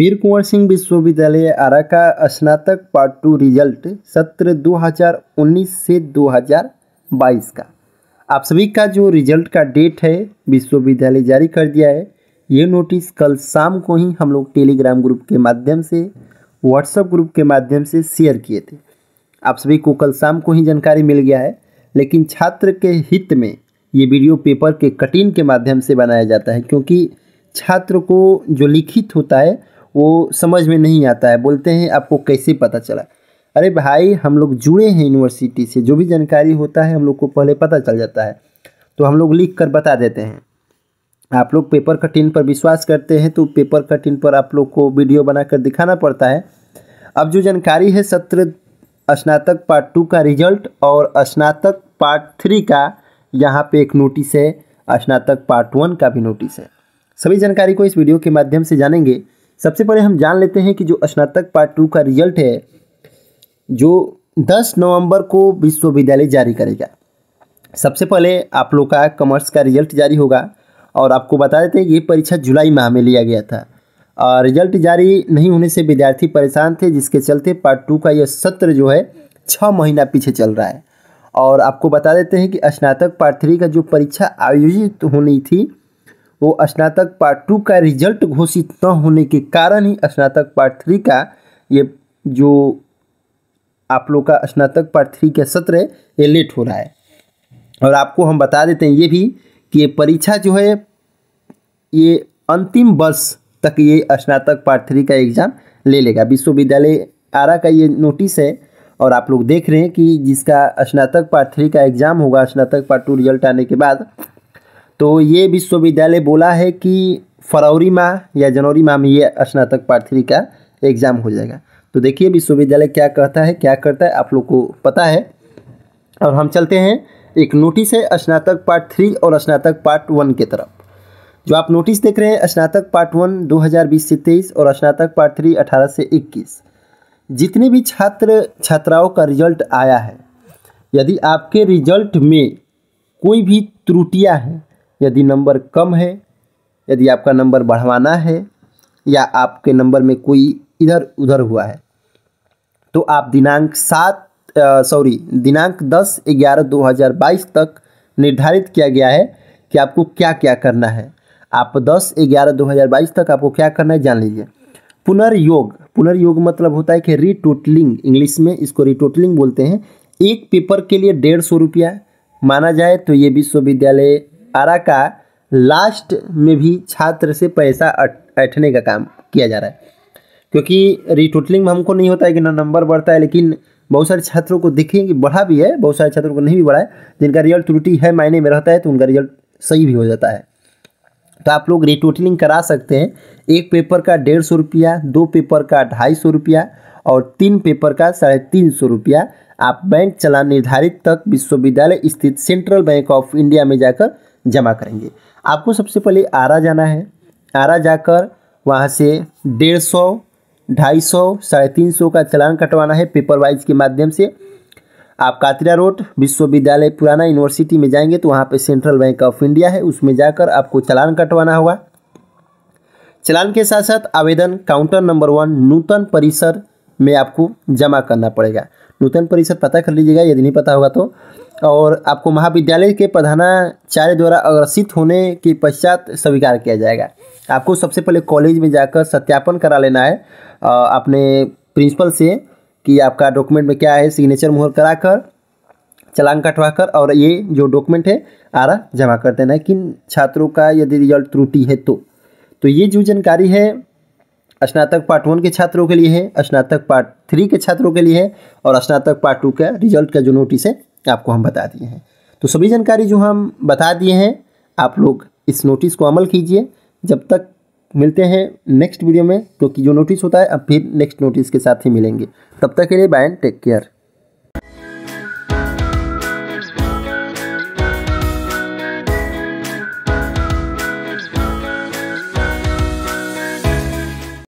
वीर कुंवर सिंह विश्वविद्यालय आरा का स्नातक पार्ट टू रिजल्ट सत्र 2019 से 2022 का आप सभी का जो रिजल्ट का डेट है विश्वविद्यालय जारी कर दिया है ये नोटिस कल शाम को ही हम लोग टेलीग्राम ग्रुप के माध्यम से व्हाट्सएप ग्रुप के माध्यम से शेयर किए थे आप सभी को कल शाम को ही जानकारी मिल गया है लेकिन छात्र के हित में ये वीडियो पेपर के कटिंग के माध्यम से बनाया जाता है क्योंकि छात्र को जो लिखित होता है वो समझ में नहीं आता है बोलते हैं आपको कैसे पता चला अरे भाई हम लोग जुड़े हैं यूनिवर्सिटी से जो भी जानकारी होता है हम लोग को पहले पता चल जाता है तो हम लोग लिख कर बता देते हैं आप लोग पेपर कटिन पर विश्वास करते हैं तो पेपर कटिन पर आप लोग को वीडियो बनाकर दिखाना पड़ता है अब जो जानकारी है सत्र स्नातक पार्ट टू का रिजल्ट और स्नातक पार्ट थ्री का यहाँ पे एक नोटिस है स्नातक पार्ट वन का भी नोटिस है सभी जानकारी को इस वीडियो के माध्यम से जानेंगे सबसे पहले हम जान लेते हैं कि जो स्नातक पार्ट टू का रिजल्ट है जो दस नवंबर को विश्वविद्यालय जारी करेगा सबसे पहले आप लोग का कॉमर्स का रिजल्ट जारी होगा और आपको बता देते हैं ये परीक्षा जुलाई माह में लिया गया था और रिजल्ट जारी नहीं होने से विद्यार्थी परेशान थे जिसके चलते पार्ट टू का यह सत्र जो है छः महीना पीछे चल रहा है और आपको बता देते हैं कि स्नातक पार्ट थ्री का जो परीक्षा आयोजित होनी थी वो स्नातक पार्ट टू का रिजल्ट घोषित न होने के कारण ही स्नातक पार्ट थ्री का ये जो आप लोग का स्नातक पार्ट थ्री का सत्र है ये लेट हो रहा है और आपको हम बता देते हैं ये भी कि ये परीक्षा जो है ये अंतिम वर्ष तक ये स्नातक पार्ट थ्री का एग्ज़ाम ले लेगा विश्वविद्यालय आरा का ये नोटिस है और आप लोग देख रहे हैं कि जिसका स्नातक पार्ट थ्री का एग्ज़ाम होगा स्नातक पार्ट टू रिजल्ट आने के बाद तो ये विश्वविद्यालय बोला है कि फरवरी माह या जनवरी माह में ये स्नातक पार्ट थ्री का एग्ज़ाम हो जाएगा तो देखिए विश्वविद्यालय क्या कहता है क्या करता है आप लोग को पता है और हम चलते हैं एक नोटिस है स्नातक पार्ट थ्री और स्नातक पार्ट वन के तरफ जो आप नोटिस देख रहे हैं स्नातक पार्ट वन 2020 से तेईस और स्नातक पार्ट थ्री 18 से 21 जितने भी छात्र छात्राओं का रिजल्ट आया है यदि आपके रिजल्ट में कोई भी त्रुटियां हैं यदि नंबर कम है यदि आपका नंबर बढ़वाना है या आपके नंबर में कोई इधर उधर हुआ है तो आप दिनांक सात सॉरी दिनांक दस ग्यारह दो हज़ार बाईस तक निर्धारित किया गया है कि आपको क्या क्या करना है आप दस ग्यारह दो हज़ार बाईस तक आपको क्या करना है जान लीजिए पुनर्योग पुनर्योग मतलब होता है कि रिटोटलिंग इंग्लिश में इसको रिटोटलिंग बोलते हैं एक पेपर के लिए डेढ़ सौ रुपया माना जाए तो ये विश्वविद्यालय आरा का लास्ट में भी छात्र से पैसा ऐठने का काम किया जा रहा है क्योंकि रिटोटलिंग में हमको नहीं होता है कि ना नंबर बढ़ता है लेकिन बहुत सारे छात्रों को देखें कि बढ़ा भी है बहुत सारे छात्रों को नहीं भी बढ़ा है जिनका रिजल्ट त्रुटि है मायने में रहता है तो उनका रिजल्ट सही भी हो जाता है तो आप लोग रिटोटलिंग करा सकते हैं एक पेपर का डेढ़ सौ रुपया दो पेपर का ढाई सौ रुपया और तीन पेपर का साढ़े तीन सौ रुपया आप बैंक चला निर्धारित तक विश्वविद्यालय स्थित सेंट्रल बैंक ऑफ इंडिया में जाकर जमा करेंगे आपको सबसे पहले आरा जाना है आरा जाकर वहाँ से डेढ़ सौ ढाई सौ साढ़े तीन सौ का चलान कटवाना है पेपर वाइज के माध्यम से आप कातिरा रोड विश्वविद्यालय पुराना यूनिवर्सिटी में जाएंगे तो वहाँ पे सेंट्रल बैंक ऑफ इंडिया है उसमें जाकर आपको चलान कटवाना होगा चलान के साथ साथ आवेदन काउंटर नंबर वन नूतन परिसर में आपको जमा करना पड़ेगा नूतन परिसर पता कर लीजिएगा यदि नहीं पता होगा तो और आपको महाविद्यालय के प्रधानाचार्य द्वारा अग्रसित होने के पश्चात स्वीकार किया जाएगा आपको सबसे पहले कॉलेज में जाकर सत्यापन करा लेना है अपने प्रिंसिपल से कि आपका डॉक्यूमेंट में क्या है सिग्नेचर मुहर करा कर चलान कटवाकर और ये जो डॉक्यूमेंट है आरा जमा कर देना है किन छात्रों का यदि रिजल्ट त्रुटि है तो तो ये जो जानकारी है स्नातक पार्ट वन के छात्रों के लिए है स्नातक पार्ट थ्री के छात्रों के लिए है और स्नातक पार्ट टू का रिजल्ट का जो नोटिस है आपको हम बता दिए हैं तो सभी जानकारी जो हम बता दिए हैं आप लोग इस नोटिस को अमल कीजिए जब तक मिलते हैं नेक्स्ट वीडियो में क्योंकि जो नोटिस होता है अब फिर नेक्स्ट नोटिस के साथ ही मिलेंगे तब तक के लिए बाय टेक केयर